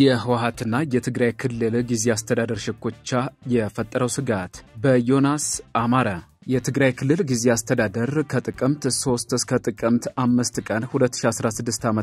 የህወሀትና የትግራይ ክልል ጊዜ አስተዳደር ሽኩቻ የፈጠረው ስጋት በዮናስ አማረ የትግራይ ክልል ጊዜ አስተዳደር ከጥቅምት 3 እስከ ጥቅምት 5 ቀን 2016 ዓ ም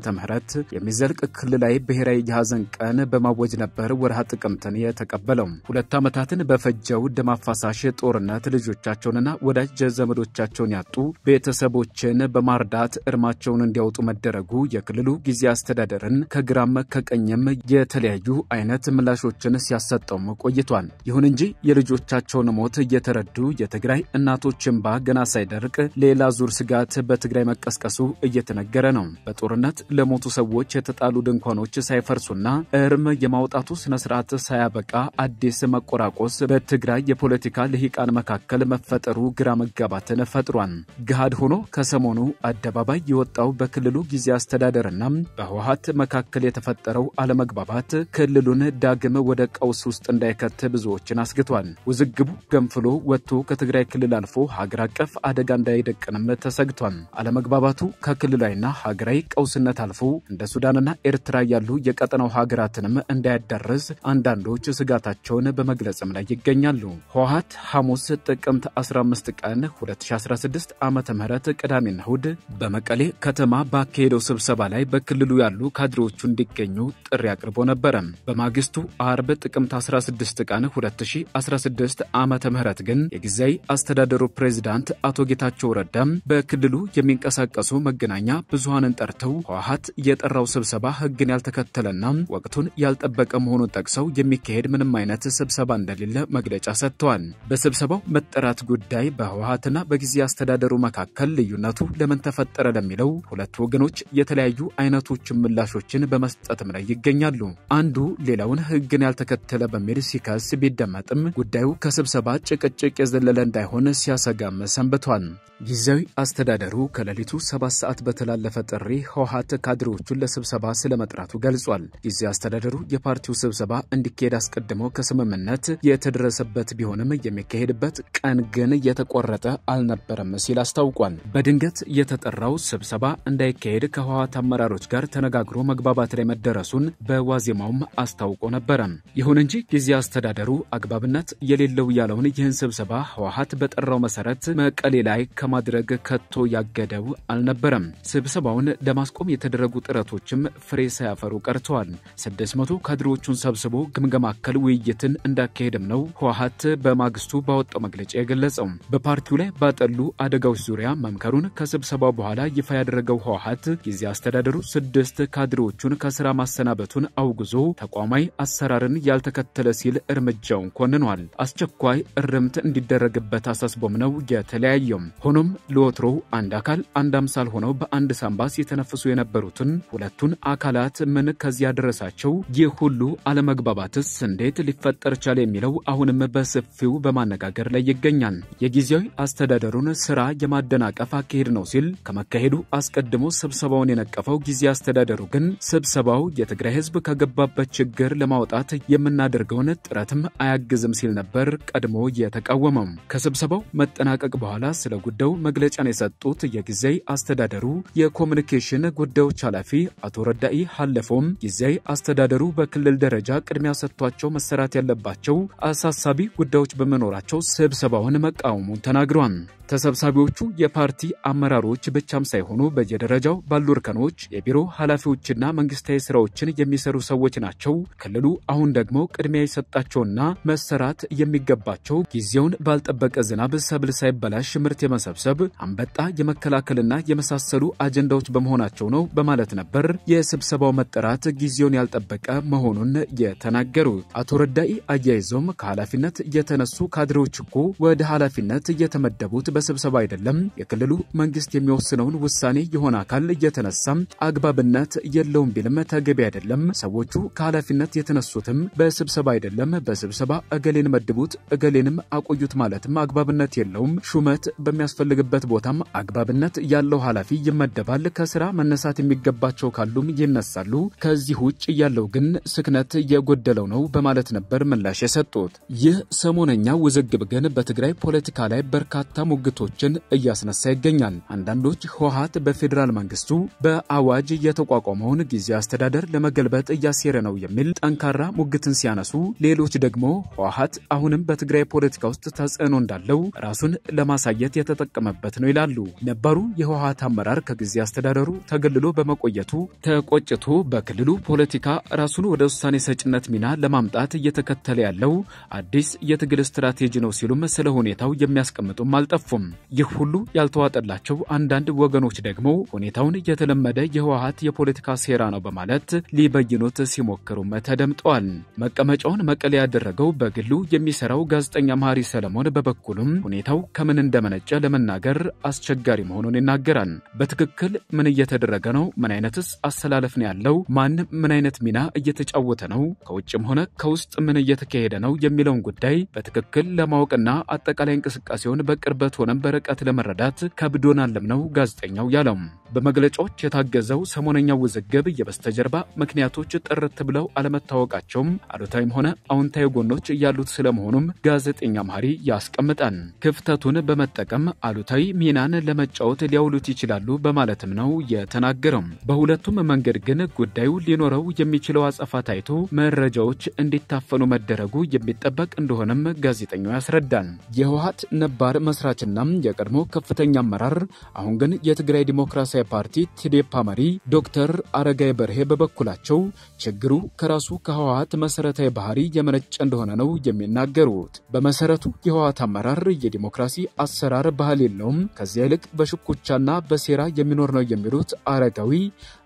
የሚዘልቅ ክልላዊ ብሔራዊ የሐዘን ቀን በማወጅ ነበር ወርሃ ጥቅምትን የተቀበለው። ሁለት ዓመታትን በፈጀው ደም አፋሳሽ ጦርነት ልጆቻቸውንና ወዳጅ ዘመዶቻቸውን ያጡ ቤተሰቦችን በማርዳት እርማቸውን እንዲያወጡ መደረጉ የክልሉ ጊዜ አስተዳደርን ከግራም ከቀኝም የተለያዩ አይነት ምላሾችን ሲያሰጠውም ቆይቷል። ይሁን እንጂ የልጆቻቸውን ሞት እየተረዱ የትግራይ እና የእናቶች እንባ ገና ሳይደርቅ ሌላ ዙር ስጋት በትግራይ መቀስቀሱ እየተነገረ ነው። በጦርነት ለሞቱ ሰዎች የተጣሉ ድንኳኖች ሳይፈርሱና እርም የማውጣቱ ስነስርዓት ሳያበቃ አዲስ መቆራቆስ በትግራይ የፖለቲካ ልሂቃን መካከል መፈጠሩ ግራ መጋባትን ፈጥሯል። ገሃድ ሆኖ ከሰሞኑ አደባባይ የወጣው በክልሉ ጊዜ አስተዳደርና በህወሀት መካከል የተፈጠረው አለመግባባት ክልሉን ዳግም ወደ ቀውስ ውስጥ እንዳይከት ብዙዎችን አስግቷል። ውዝግቡ ገንፍሎ ወጥቶ ከትግራይ ክልል አልፎ ሀገር አቀፍ አደጋ እንዳይደቅንም ተሰግቷል። አለመግባባቱ ከክልላዊና ሀገራዊ ቀውስነት አልፎ እንደ ሱዳንና ኤርትራ ያሉ የቀጠናው ሀገራትንም እንዳያዳረስ አንዳንዶች ስጋታቸውን በመግለጽም ላይ ይገኛሉ። ህወሀት ሐሙስ ጥቅምት 15 ቀን 2016 ዓ ም ቅዳሜና እሁድ በመቀሌ ከተማ ባካሄደው ስብሰባ ላይ በክልሉ ያሉ ካድሬዎቹ እንዲገኙ ጥሪ አቅርቦ ነበረ። በማግስቱ አርብ ጥቅምት 16 ቀን 2016 ዓ ም ግን የጊዜያዊ አስተዳደ የአስተዳደሩ ፕሬዚዳንት አቶ ጌታቸው ረዳ በክልሉ የሚንቀሳቀሱ መገናኛ ብዙሃንን ጠርተው ህወሓት የጠራው ስብሰባ ህግን ያልተከተለና ወቅቱን ያልጠበቀ መሆኑን ጠቅሰው የሚካሄድ ምንም አይነት ስብሰባ እንደሌለ መግለጫ ሰጥተዋል። በስብሰባው መጠራት ጉዳይ በህወሓትና በጊዜ አስተዳደሩ መካከል ልዩነቱ ለምን ተፈጠረ ለሚለው ሁለቱ ወገኖች የተለያዩ አይነቶችን ምላሾችን በመስጠትም ላይ ይገኛሉ። አንዱ ሌላውን ህግን ያልተከተለ በሚል ሲከስ ቢደመጥም ጉዳዩ ከስብሰባ ጭቅጭቅ የዘለለ እንዳይሆን ሲያሰጋመ ሰንብቷል። ጊዜያዊ አስተዳደሩ ከሌሊቱ ሰባት ሰዓት በተላለፈ ጥሪ ህወሓት ካድሬዎቹን ለስብሰባ ስለመጥራቱ ገልጿል። ጊዜያዊ አስተዳደሩ የፓርቲው ስብሰባ እንዲካሄድ አስቀድሞ ከስምምነት የተደረሰበት ቢሆንም የሚካሄድበት ቀን ግን የተቆረጠ አልነበረም ሲል አስታውቋል። በድንገት የተጠራው ስብሰባ እንዳይካሄድ ከህወሓት አመራሮች ጋር ተነጋግሮ መግባባት ላይ መደረሱን በዋዜማውም አስታውቆ ነበረ። ይሁን እንጂ ጊዜያዊ አስተዳደሩ አግባብነት የሌለው ያለውን ይህን ስብሰባ ህወሓት በጠራው መሰረት መቀሌ ላይ ከ ከማድረግ ከቶ ያገደው አልነበረም። ስብሰባውን ለማስቆም የተደረጉ ጥረቶችም ፍሬ ሳያፈሩ ቀርተዋል። 600 ካድሬዎቹን ሰብስቦ ግምገማከል ውይይትን እንዳካሄደም ነው ህወሀት በማግስቱ ባወጣው መግለጫ የገለጸው። በፓርቲው ላይ ባጠሉ አደጋዎች ዙሪያ መምከሩን ከስብሰባው በኋላ ይፋ ያደረገው ህወሀት ጊዜ አስተዳደሩ ስድስት ካድሬዎቹን ከስራ ማሰናበቱን አውግዞ ተቋማዊ አሰራርን ያልተከተለ ሲል እርምጃውን ኮንኗል። አስቸኳይ እርምት እንዲደረግበት አሳስቦም ነው የተለያየው። ሆኖ ሆኖም ለወትሮው አንድ አካል አንድ አምሳል ሆነው በአንድ ሳምባስ የተነፍሱ የነበሩትን ሁለቱን አካላት ምን ከዚያ ደረሳቸው? ይህ ሁሉ አለመግባባትስ እንዴት ሊፈጠር ቻለ? የሚለው አሁንም በሰፊው በማነጋገር ላይ ይገኛል። የጊዜያዊ አስተዳደሩን ስራ የማደናቀፍ አካሄድ ነው ሲል ከመካሄዱ አስቀድሞ ስብሰባውን የነቀፈው ጊዜ አስተዳደሩ ግን ስብሰባው የትግራይ ህዝብ ከገባበት ችግር ለማውጣት የምናደርገውን ጥረትም አያግዝም ሲል ነበር ቀድሞ የተቃወመው። ከስብሰባው መጠናቀቅ በኋላ ስለ ጉዳዩ ወስደው መግለጫን የሰጡት የጊዜ አስተዳደሩ የኮሚኒኬሽን ጉዳዮች ኃላፊ አቶ ረዳኢ ሀለፎም ጊዜ አስተዳደሩ በክልል ደረጃ ቅድሚያ ሰጥቷቸው መሰራት ያለባቸው አሳሳቢ ጉዳዮች በመኖራቸው ስብሰባውን መቃወሙን ተናግሯል። ተሰብሳቢዎቹ የፓርቲ አመራሮች ብቻም ሳይሆኑ በየደረጃው ባሉ እርከኖች የቢሮ ኃላፊዎችና መንግስታዊ ስራዎችን የሚሰሩ ሰዎች ናቸው። ክልሉ አሁን ደግሞ ቅድሚያ የሰጣቸውና መሰራት የሚገባቸው ጊዜውን ባልጠበቀ ዝናብ ሰብል ሳይበላሽ ምርት የመሰ መሰብሰብ፣ አንበጣ የመከላከልና የመሳሰሉ አጀንዳዎች በመሆናቸው ነው በማለት ነበር የስብሰባው መጠራት ጊዜውን ያልጠበቀ መሆኑን የተናገሩት። አቶ ረዳኢ አያይዘውም ከኃላፊነት የተነሱ ካድሬዎች እኮ ወደ ኃላፊነት የተመደቡት በስብሰባ አይደለም። የክልሉ መንግስት የሚወስነውን ውሳኔ የሆነ አካል እየተነሳም አግባብነት የለውም ቢልም ተገቢ አይደለም። ሰዎቹ ከኃላፊነት የተነሱትም በስብሰባ አይደለም። በስብሰባ እገሌን መድቡት እገሌንም አቆዩት ማለትም አግባብነት የለውም። ሹመት በሚያስፈ በሚያስፈልግበት ቦታም አግባብነት ያለው ኃላፊ ይመደባል። ከስራ መነሳት የሚገባቸው ካሉም ይነሳሉ። ከዚህ ውጭ ያለው ግን ስክነት የጎደለው ነው በማለት ነበር ምላሽ የሰጡት። ይህ ሰሞነኛ ውዝግብ ግን በትግራይ ፖለቲካ ላይ በርካታ ሙግቶችን እያስነሳ ይገኛል። አንዳንዶች ህወሓት በፌዴራል መንግስቱ በአዋጅ የተቋቋመውን ጊዜ አስተዳደር ለመገልበጥ እያሴረ ነው የሚል ጠንካራ ሙግትን ሲያነሱ፣ ሌሎች ደግሞ ህወሓት አሁንም በትግራይ ፖለቲካ ውስጥ ተጽዕኖ እንዳለው ራሱን ለማሳየት የተጠቀ የተጠቀመበት ነው ይላሉ። ነባሩ የህወሀት አመራር ከጊዜ አስተዳደሩ ተገልሎ በመቆየቱ ተቆጭቶ በክልሉ ፖለቲካ ራሱን ወደ ውሳኔ ሰጭነት ሚና ለማምጣት እየተከተለ ያለው አዲስ የትግል ስትራቴጂ ነው ሲሉም ስለ ሁኔታው የሚያስቀምጡም አልጠፉም። ይህ ሁሉ ያልተዋጠላቸው አንዳንድ ወገኖች ደግሞ ሁኔታውን የተለመደ የህወሀት የፖለቲካ ሴራ ነው በማለት ሊበይኑት ሲሞክሩም ተደምጠዋል። መቀመጫውን መቀሌ ያደረገው በግሉ የሚሰራው ጋዜጠኛ መሐሪ ሰለሞን በበኩሉም ሁኔታው ከምን እንደመነጨ ለመ ለመናገር አስቸጋሪ መሆኑን ይናገራል። በትክክል ምን እየተደረገ ነው? ምን አይነትስ አሰላለፍ ነው ያለው? ማን ምን አይነት ሚና እየተጫወተ ነው? ከውጭም ሆነ ከውስጥ ምን እየተካሄደ ነው የሚለውን ጉዳይ በትክክል ለማወቅና አጠቃላይ እንቅስቃሴውን በቅርበት ሆነም በርቀት ለመረዳት ከብዶናለም ነው ጋዜጠኛው ያለው። በመግለጫዎች የታገዘው ሰሞነኛው ውዝግብ የበስተጀርባ ምክንያቶች ጥርት ብለው አለመታወቃቸውም አሉታዊም ሆነ አዎንታዊ ጎኖች ያሉት ስለመሆኑም ጋዜጠኛ መሐሪ ያስቀምጣል። ክፍተቱን በመጠቀም አሉታዊ ሚናን ለመጫወት ሊያውሉት ይችላሉ በማለትም ነው የተናገረው። በሁለቱም መንገድ ግን ጉዳዩ ሊኖረው የሚችለው አጸፋ ታይቶ መረጃዎች እንዲታፈኑ መደረጉ የሚጠበቅ እንደሆነም ጋዜጠኛው ያስረዳል። የህወሀት ነባር መስራችና የቀድሞ ከፍተኛ አመራር አሁን ግን የትግራይ ዲሞክራሲያዊ ገዳይ ፓርቲ ቲዴፓ መሪ ዶክተር አረጋይ በርሄ በበኩላቸው ችግሩ ከራሱ ከህወሀት መሰረታዊ ባህሪ የመነጨ እንደሆነ ነው የሚናገሩት። በመሰረቱ የህወሀት አመራር የዲሞክራሲ አሰራር ባህል የለውም፣ ከዚያ ይልቅ በሽኩቻና በሴራ የሚኖር ነው የሚሉት አረጋዊ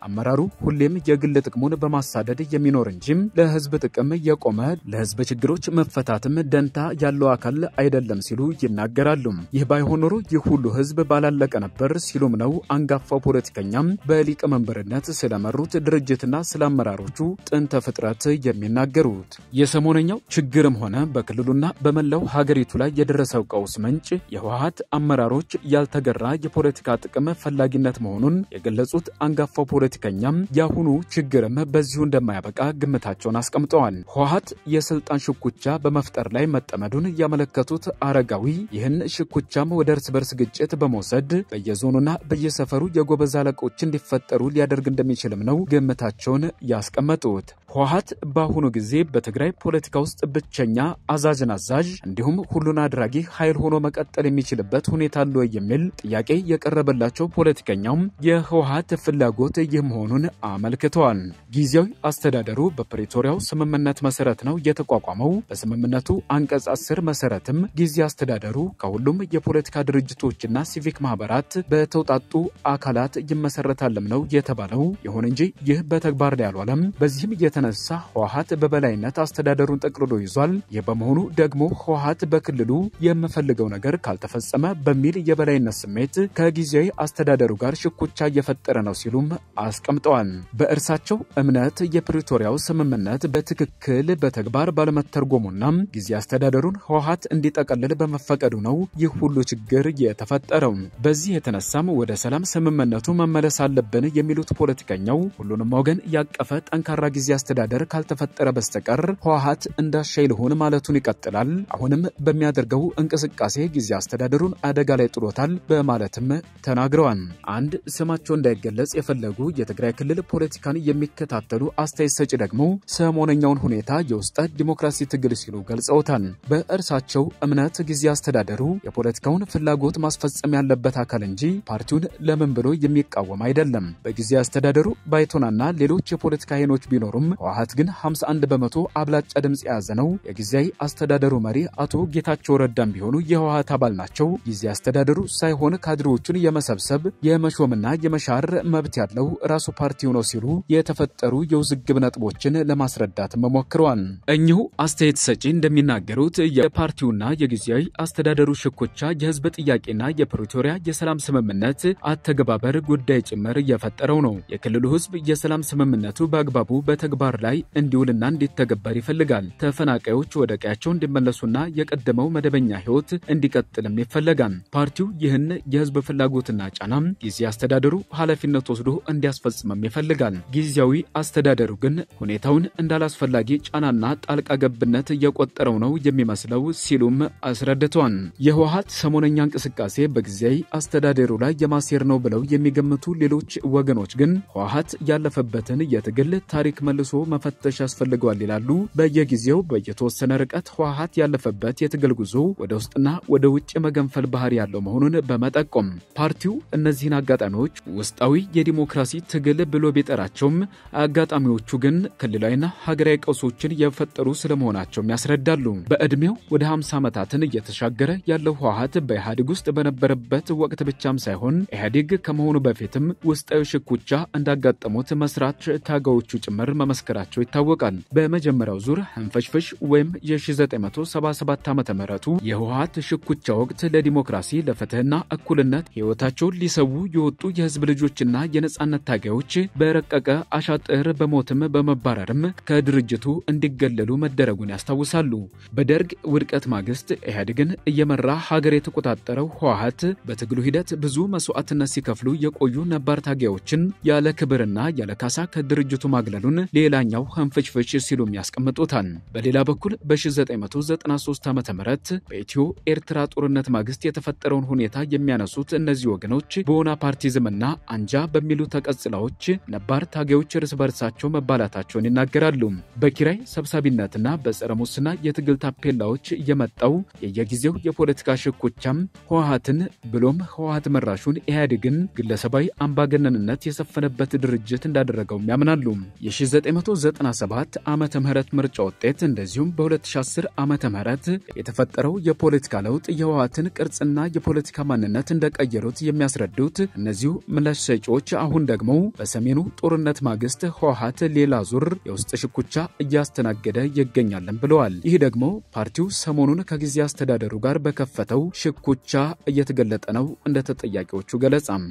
አመራሩ ሁሌም የግል ጥቅሙን በማሳደድ የሚኖር እንጂም ለህዝብ ጥቅም የቆመ ለህዝብ ችግሮች መፈታትም ደንታ ያለው አካል አይደለም ሲሉ ይናገራሉ። ይህ ባይሆን ኖሮ ይህ ሁሉ ህዝብ ባላለቀ ነበር ሲሉም ነው አንጋፋው ፖለቲከኛም በሊቀመንበርነት ስለመሩት ድርጅትና ስለ አመራሮቹ ጥንተ ፍጥረት የሚናገሩት የሰሞነኛው ችግርም ሆነ በክልሉና በመላው ሀገሪቱ ላይ የደረሰው ቀውስ ምንጭ የህወሀት አመራሮች ያልተገራ የፖለቲካ ጥቅም ፈላጊነት መሆኑን የገለጹት አንጋፋው ፖለቲከኛም የአሁኑ ችግርም በዚሁ እንደማያበቃ ግምታቸውን አስቀምጠዋል። ህወሀት የስልጣን ሽኩቻ በመፍጠር ላይ መጠመዱን ያመለከቱት አረጋዊ ይህን ሽኩቻም ወደ እርስ በርስ ግጭት በመውሰድ በየዞኑና በየሰፈሩ የጎ ጎበዝ አለቆች እንዲፈጠሩ ሊያደርግ እንደሚችልም ነው ግምታቸውን ያስቀመጡት። ህወሀት በአሁኑ ጊዜ በትግራይ ፖለቲካ ውስጥ ብቸኛ አዛዥን አዛዥ እንዲሁም ሁሉን አድራጊ ኃይል ሆኖ መቀጠል የሚችልበት ሁኔታ አለ የሚል ጥያቄ የቀረበላቸው ፖለቲከኛውም የህወሀት ፍላጎት ይህ መሆኑን አመልክተዋል። ጊዜያዊ አስተዳደሩ በፕሬቶሪያው ስምምነት መሰረት ነው የተቋቋመው። በስምምነቱ አንቀጽ አስር መሰረትም ጊዜ አስተዳደሩ ከሁሉም የፖለቲካ ድርጅቶችና ሲቪክ ማህበራት በተውጣጡ አካላት ይመሰረታልም ነው የተባለው። ይሁን እንጂ ይህ በተግባር ላይ አልዋለም። በዚህም የተነሳ ህወሀት በበላይነት አስተዳደሩን ጠቅልሎ ይዟል። ይህ በመሆኑ ደግሞ ህወሀት በክልሉ የምፈልገው ነገር ካልተፈጸመ በሚል የበላይነት ስሜት ከጊዜያዊ አስተዳደሩ ጋር ሽኩቻ እየፈጠረ ነው ሲሉም አስቀምጠዋል። በእርሳቸው እምነት የፕሪቶሪያው ስምምነት በትክክል በተግባር ባለመተርጎሙና ጊዜ አስተዳደሩን ህወሀት እንዲጠቀልል በመፈቀዱ ነው ይህ ሁሉ ችግር የተፈጠረው። በዚህ የተነሳም ወደ ሰላም ስምምነቱ መመለስ አለብን የሚሉት ፖለቲከኛው ሁሉንም ወገን ያቀፈ ጠንካራ ጊዜ አስተዳደር ካልተፈጠረ በስተቀር ህወሀት እንዳሻይ ልሆን ማለቱን ይቀጥላል። አሁንም በሚያደርገው እንቅስቃሴ ጊዜ አስተዳደሩን አደጋ ላይ ጥሎታል በማለትም ተናግረዋል። አንድ ስማቸው እንዳይገለጽ የፈለጉ የትግራይ ክልል ፖለቲካን የሚከታተሉ አስተያየት ሰጪ ደግሞ ሰሞነኛውን ሁኔታ የውስጠ ዲሞክራሲ ትግል ሲሉ ገልጸውታል። በእርሳቸው እምነት ጊዜ አስተዳደሩ የፖለቲካውን ፍላጎት ማስፈጸም ያለበት አካል እንጂ ፓርቲውን ለምን ብሎ የሚቃወም አይደለም። በጊዜ አስተዳደሩ ባይቶናና ሌሎች የፖለቲካ አይኖች ቢኖሩም ህወሓት ግን 51 በመቶ አብላጫ ድምፅ የያዘ ነው። የጊዜያዊ አስተዳደሩ መሪ አቶ ጌታቸው ረዳም ቢሆኑ የህወሓት አባል ናቸው። ጊዜ አስተዳደሩ ሳይሆን ካድሬዎቹን የመሰብሰብ የመሾምና የመሻር መብት ያለው ራሱ ፓርቲው ነው ሲሉ የተፈጠሩ የውዝግብ ነጥቦችን ለማስረዳት መሞክረዋል። እኚሁ አስተያየት ሰጪ እንደሚናገሩት የፓርቲውና የጊዜያዊ አስተዳደሩ ሽኩቻ የህዝብ ጥያቄና የፕሪቶሪያ የሰላም ስምምነት አተገባበር ጉዳይ ጭምር እየፈጠረው ነው። የክልሉ ህዝብ የሰላም ስምምነቱ በአግባቡ በተግባ ተግባር ላይ እንዲውልና እንዲተገበር ይፈልጋል። ተፈናቃዮች ወደ ቀያቸው እንዲመለሱና የቀደመው መደበኛ ህይወት እንዲቀጥልም ይፈለጋል። ፓርቲው ይህን የህዝብ ፍላጎትና ጫና ጊዜ አስተዳደሩ ኃላፊነት ወስዶ እንዲያስፈጽምም ይፈልጋል። ጊዜያዊ አስተዳደሩ ግን ሁኔታውን እንዳላስፈላጊ ጫናና ጣልቃ ገብነት እየቆጠረው ነው የሚመስለው ሲሉም አስረድተዋል። የህወሀት ሰሞነኛ እንቅስቃሴ በጊዜያዊ አስተዳደሩ ላይ የማሴር ነው ብለው የሚገምቱ ሌሎች ወገኖች ግን ህወሀት ያለፈበትን የትግል ታሪክ መልሶ መፈተሽ ያስፈልገዋል ይላሉ። በየጊዜው በየተወሰነ ርቀት ህወሓት ያለፈበት የትግል ጉዞ ወደ ውስጥና ወደ ውጭ መገንፈል ባህሪ ያለው መሆኑን በመጠቆም ፓርቲው እነዚህን አጋጣሚዎች ውስጣዊ የዲሞክራሲ ትግል ብሎ ቢጠራቸውም አጋጣሚዎቹ ግን ክልላዊና ሀገራዊ ቀውሶችን የፈጠሩ ስለመሆናቸውም ያስረዳሉ። በዕድሜው ወደ 50 ዓመታትን እየተሻገረ ያለው ህወሓት በኢህአዴግ ውስጥ በነበረበት ወቅት ብቻም ሳይሆን ኢህአዴግ ከመሆኑ በፊትም ውስጣዊ ሽኩቻ እንዳጋጠሙት መስራች ታጋዮቹ ጭምር መመስከ ማስመስከራቸው ይታወቃል። በመጀመሪያው ዙር ህንፈሽፍሽ ወይም የ1977 ዓ ምቱ የህወሀት ሽኩቻ ወቅት ለዲሞክራሲ ለፍትህና እኩልነት ህይወታቸውን ሊሰዉ የወጡ የህዝብ ልጆችና የነጻነት ታጋዮች በረቀቀ አሻጥር በሞትም በመባረርም ከድርጅቱ እንዲገለሉ መደረጉን ያስታውሳሉ። በደርግ ውድቀት ማግስት ኢህአዴግን እየመራ ሀገር የተቆጣጠረው ህወሀት በትግሉ ሂደት ብዙ መስዋዕትነት ሲከፍሉ የቆዩ ነባር ታጋዮችን ያለ ክብርና ያለ ካሳ ከድርጅቱ ማግለሉን ሌላ ሌላኛው ሀንፍችፍች ሲሉም ያስቀምጡታል። በሌላ በኩል በ1993 ዓ ም በኢትዮ ኤርትራ ጦርነት ማግስት የተፈጠረውን ሁኔታ የሚያነሱት እነዚህ ወገኖች በቦናፓርቲዝምና አንጃ በሚሉ ተቀጽላዎች ነባር ታጋዮች እርስ በርሳቸው መባላታቸውን ይናገራሉ። በኪራይ ሰብሳቢነትና በጸረ ሙስና የትግል ታፔላዎች የመጣው የየጊዜው የፖለቲካ ሽኩቻም ህወሀትን ብሎም ህወሀት መራሹን ኢህአዴግን ግለሰባዊ አምባገነንነት የሰፈነበት ድርጅት እንዳደረገውም ያምናሉ። የ 1997 ዓመተ ምህረት ምርጫ ውጤት እንደዚሁም በ2010 ዓመተ ምህረት የተፈጠረው የፖለቲካ ለውጥ የህወሓትን ቅርጽና የፖለቲካ ማንነት እንደቀየሩት የሚያስረዱት እነዚሁ ምላሽ ሰጪዎች አሁን ደግሞ በሰሜኑ ጦርነት ማግስት ህወሓት ሌላ ዙር የውስጥ ሽኩቻ እያስተናገደ ይገኛለን ብለዋል። ይህ ደግሞ ፓርቲው ሰሞኑን ከጊዜ አስተዳደሩ ጋር በከፈተው ሽኩቻ እየተገለጠ ነው እንደ ተጠያቂዎቹ ገለጻም